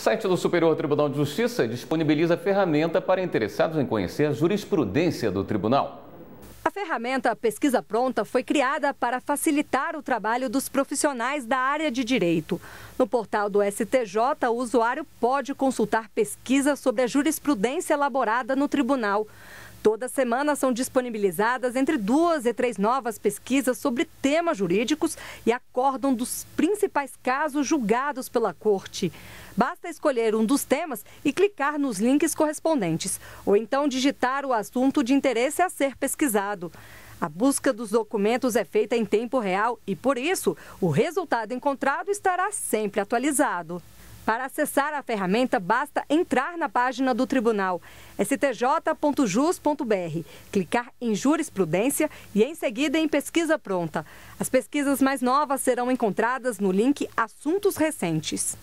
O site do Superior Tribunal de Justiça disponibiliza ferramenta para interessados em conhecer a jurisprudência do tribunal. A ferramenta Pesquisa Pronta foi criada para facilitar o trabalho dos profissionais da área de direito. No portal do STJ, o usuário pode consultar pesquisas sobre a jurisprudência elaborada no tribunal. Toda semana são disponibilizadas entre duas e três novas pesquisas sobre temas jurídicos e acordam dos principais casos julgados pela Corte. Basta escolher um dos temas e clicar nos links correspondentes, ou então digitar o assunto de interesse a ser pesquisado. A busca dos documentos é feita em tempo real e, por isso, o resultado encontrado estará sempre atualizado. Para acessar a ferramenta, basta entrar na página do tribunal stj.jus.br, clicar em Jurisprudência e em seguida em Pesquisa Pronta. As pesquisas mais novas serão encontradas no link Assuntos Recentes.